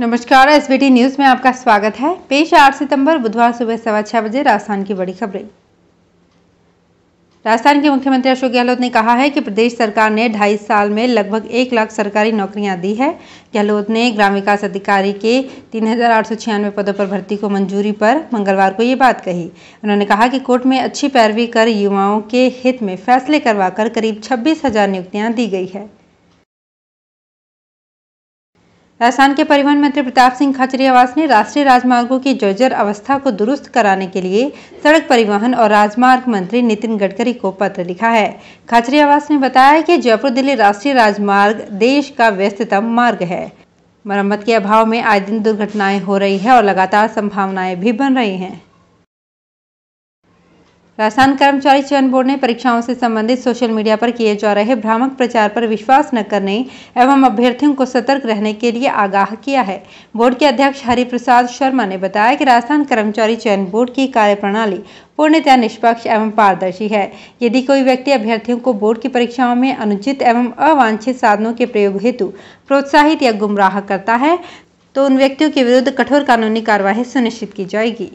नमस्कार S B T news में आपका स्वागत है पेश आठ सितंबर बुधवार सुबह सवा छः बजे राजस्थान की बड़ी खबरें राजस्थान के मुख्यमंत्री अशोक गहलोत ने कहा है कि प्रदेश सरकार ने ढाई साल में लगभग एक लाख सरकारी नौकरियां दी है गहलोत ने ग्राम विकास अधिकारी के तीन हजार आठ सौ छियानवे पदों पर भर्ती को मंजूरी पर मंगलवार को ये बात कही उन्होंने कहा कि कोर्ट में अच्छी पैरवी कर युवाओं के हित में फैसले करवाकर करीब छब्बीस हजार नियुक्तियाँ दी गई है राजस्थान के परिवहन मंत्री प्रताप सिंह खाचरियावास ने राष्ट्रीय राजमार्गों की जर्जर अवस्था को दुरुस्त कराने के लिए सड़क परिवहन और राजमार्ग मंत्री नितिन गडकरी को पत्र लिखा है खाचरियावास ने बताया कि जयपुर दिल्ली राष्ट्रीय राजमार्ग देश का व्यस्ततम मार्ग है मरम्मत के अभाव में आए दिन दुर्घटनाएं हो रही है और लगातार संभावनाएं भी बन रही हैं राजस्थान कर्मचारी चयन बोर्ड ने परीक्षाओं से संबंधित सोशल मीडिया पर किए जा रहे भ्रामक प्रचार पर विश्वास न करने एवं अभ्यर्थियों को सतर्क रहने के लिए आगाह किया है बोर्ड के अध्यक्ष हरिप्रसाद शर्मा ने बताया कि राजस्थान कर्मचारी चयन बोर्ड की कार्यप्रणाली पूर्णतया निष्पक्ष एवं पारदर्शी है यदि कोई व्यक्ति अभ्यर्थियों को बोर्ड की परीक्षाओं में अनुचित एवं अवांछित साधनों के प्रयोग हेतु प्रोत्साहित या गुमराह करता है तो उन व्यक्तियों के विरुद्ध कठोर कानूनी कार्यवाही सुनिश्चित की जाएगी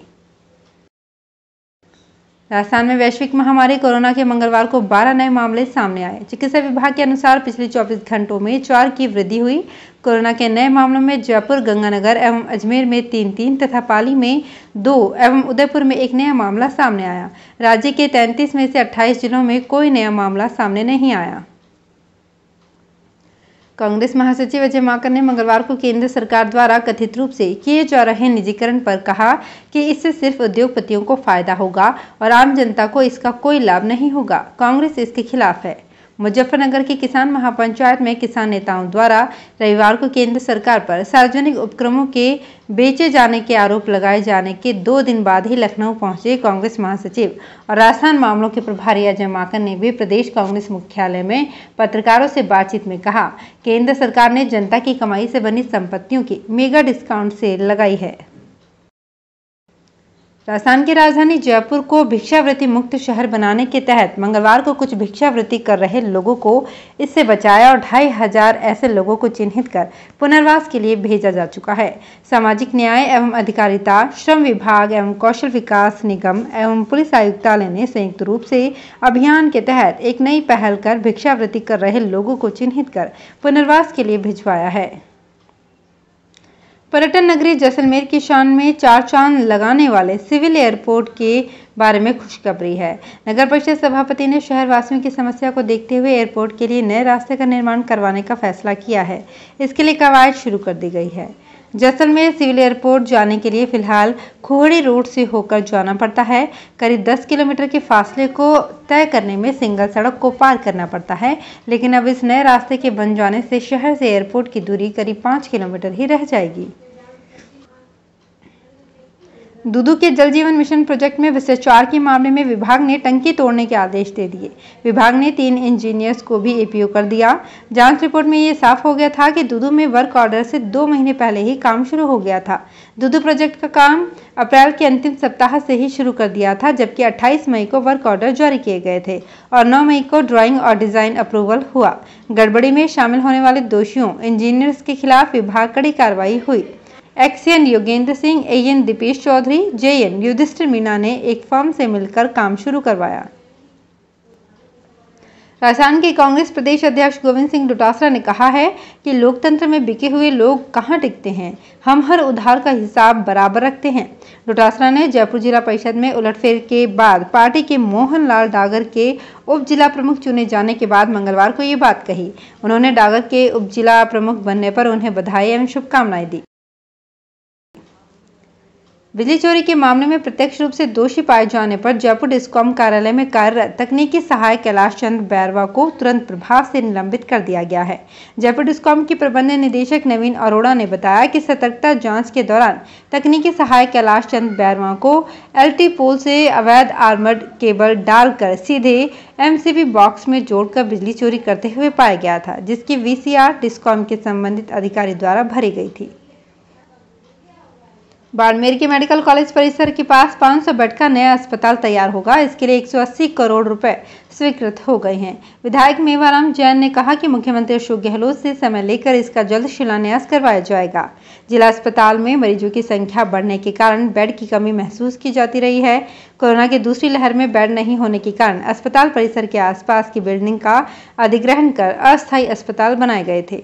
राजस्थान में वैश्विक महामारी कोरोना के मंगलवार को 12 नए मामले सामने आए चिकित्सा विभाग के अनुसार पिछले 24 घंटों में चार की वृद्धि हुई कोरोना के नए मामलों में जयपुर गंगानगर एवं अजमेर में तीन तीन तथा पाली में दो एवं उदयपुर में एक नया मामला सामने आया राज्य के 33 में से 28 जिलों में कोई नया मामला सामने नहीं आया कांग्रेस महासचिव अजय माकर ने मंगलवार को केंद्र सरकार द्वारा कथित रूप से किए जा रहे निजीकरण पर कहा कि इससे सिर्फ उद्योगपतियों को फायदा होगा और आम जनता को इसका कोई लाभ नहीं होगा कांग्रेस इसके खिलाफ है मुजफ्फरनगर की किसान महापंचायत में किसान नेताओं द्वारा रविवार को केंद्र सरकार पर सार्वजनिक उपक्रमों के बेचे जाने के आरोप लगाए जाने के दो दिन बाद ही लखनऊ पहुंचे कांग्रेस महासचिव और राजस्थान मामलों के प्रभारी अजय माकन ने भी प्रदेश कांग्रेस मुख्यालय में पत्रकारों से बातचीत में कहा केंद्र सरकार ने जनता की कमाई से बनी संपत्तियों की मेगा डिस्काउंट सेल लगाई है राजस्थान की राजधानी जयपुर को भिक्षावृत्ति मुक्त शहर बनाने के तहत मंगलवार को कुछ भिक्षावृत्ति कर रहे लोगों को इससे बचाया और ढाई हजार ऐसे लोगों को चिन्हित कर पुनर्वास के लिए भेजा जा चुका है सामाजिक न्याय एवं अधिकारिता श्रम विभाग एवं कौशल विकास निगम एवं पुलिस आयुक्तालय ने संयुक्त रूप से अभियान के तहत एक नई पहल कर भिक्षावृत्ति कर रहे लोगों को चिन्हित कर पुनर्वास के लिए भिजवाया है पर्यटन नगरी जैसलमेर की शान में चार चांद लगाने वाले सिविल एयरपोर्ट के बारे में खुशखबरी है नगर परिषद सभापति ने शहरवासियों की समस्या को देखते हुए एयरपोर्ट के लिए नए रास्ते का निर्माण करवाने का फैसला किया है इसके लिए कवायद शुरू कर दी गई है जैसलमेर सिविल एयरपोर्ट जाने के लिए फिलहाल खोहड़ी रोड से होकर जाना पड़ता है करीब 10 किलोमीटर के फासले को तय करने में सिंगल सड़क को पार करना पड़ता है लेकिन अब इस नए रास्ते के बन जाने से शहर से एयरपोर्ट की दूरी करीब 5 किलोमीटर ही रह जाएगी दुदू के जल जीवन मिशन प्रोजेक्ट में चार के मामले में विभाग ने टंकी तोड़ने के आदेश दे दिए विभाग ने तीन इंजीनियर्स को भी एपीओ कर दिया जांच रिपोर्ट में ये साफ हो गया था कि दुदू में वर्क ऑर्डर से दो महीने पहले ही काम शुरू हो गया था दुदू प्रोजेक्ट का काम अप्रैल के अंतिम सप्ताह से ही शुरू कर दिया था जबकि अट्ठाईस मई को वर्क ऑर्डर जारी किए गए थे और नौ मई को ड्राॅइंग और डिजाइन अप्रूवल हुआ गड़बड़ी में शामिल होने वाले दोषियों इंजीनियर्स के खिलाफ विभाग कड़ी कार्रवाई हुई XEN Yogendra Singh A N Dipesh Chaudhary J N Yudhishthir Meena ने एक फर्म से मिलकर काम शुरू करवाया राजस्थान के कांग्रेस प्रदेश अध्यक्ष गोविंद सिंह डोटासरा ने कहा है कि लोकतंत्र में बिके हुए लोग कहाँ टिकते हैं हम हर उधार का हिसाब बराबर रखते हैं डोटासरा ने जयपुर जिला परिषद में उलटफेर के बाद पार्टी के मोहन लाल डागर के उप जिला प्रमुख चुने जाने के बाद मंगलवार को ये बात कही उन्होंने डागर के उप जिला प्रमुख बनने पर उन्हें बधाई एवं शुभकामनाएं दी बिजली चोरी के मामले में प्रत्यक्ष रूप से दोषी पाए जाने पर जयपुर डिस्कॉम कार्यालय में कार्यरत तकनीकी सहायक कैलाश चंद्र बैरवा को तुरंत प्रभाव से निलंबित कर दिया गया है जयपुर डिस्कॉम के प्रबंध निदेशक नवीन अरोड़ा ने बताया कि सतर्कता जांच के दौरान तकनीकी सहायक कैलाश चंद्र बैरवा को एल पोल से अवैध आर्मर्ड केबल डालकर सीधे एमसीबी बॉक्स में जोड़कर बिजली चोरी करते हुए पाया गया था जिसकी वीसीआर डिस्कॉम के संबंधित अधिकारी द्वारा भरी गई थी बाड़मेर के मेडिकल कॉलेज परिसर के पास 500 बेड का नया अस्पताल तैयार होगा इसके लिए 180 करोड़ रुपए स्वीकृत हो गए हैं विधायक मेवाराम जैन ने कहा कि मुख्यमंत्री अशोक गहलोत से समय लेकर इसका जल्द शिलान्यास करवाया जाएगा जिला अस्पताल में मरीजों की संख्या बढ़ने के कारण बेड की कमी महसूस की जाती रही है कोरोना की दूसरी लहर में बेड नहीं होने के कारण अस्पताल परिसर के आसपास की बिल्डिंग का अधिग्रहण कर अस्थायी अस्पताल बनाए गए थे